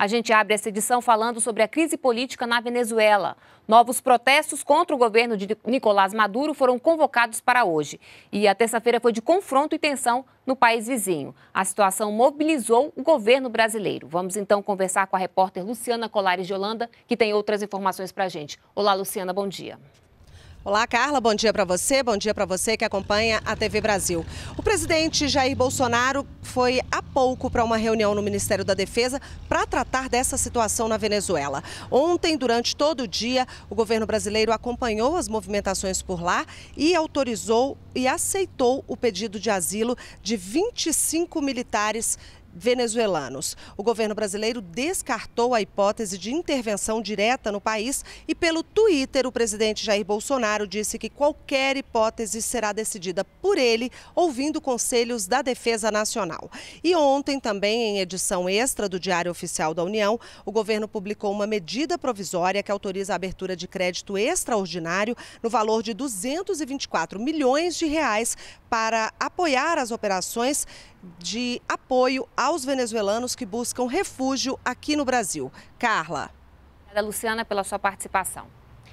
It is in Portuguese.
A gente abre essa edição falando sobre a crise política na Venezuela. Novos protestos contra o governo de Nicolás Maduro foram convocados para hoje. E a terça-feira foi de confronto e tensão no país vizinho. A situação mobilizou o governo brasileiro. Vamos então conversar com a repórter Luciana Colares de Holanda, que tem outras informações para a gente. Olá, Luciana, bom dia. Olá, Carla. Bom dia para você. Bom dia para você que acompanha a TV Brasil. O presidente Jair Bolsonaro foi há pouco para uma reunião no Ministério da Defesa para tratar dessa situação na Venezuela. Ontem, durante todo o dia, o governo brasileiro acompanhou as movimentações por lá e autorizou e aceitou o pedido de asilo de 25 militares venezuelanos. O governo brasileiro descartou a hipótese de intervenção direta no país e, pelo Twitter, o presidente Jair Bolsonaro disse que qualquer hipótese será decidida por ele, ouvindo conselhos da Defesa Nacional. E ontem, também em edição extra do Diário Oficial da União, o governo publicou uma medida provisória que autoriza a abertura de crédito extraordinário no valor de 224 milhões de reais para apoiar as operações de apoio aos venezuelanos que buscam refúgio aqui no Brasil. Carla. Obrigada, Luciana, pela sua participação.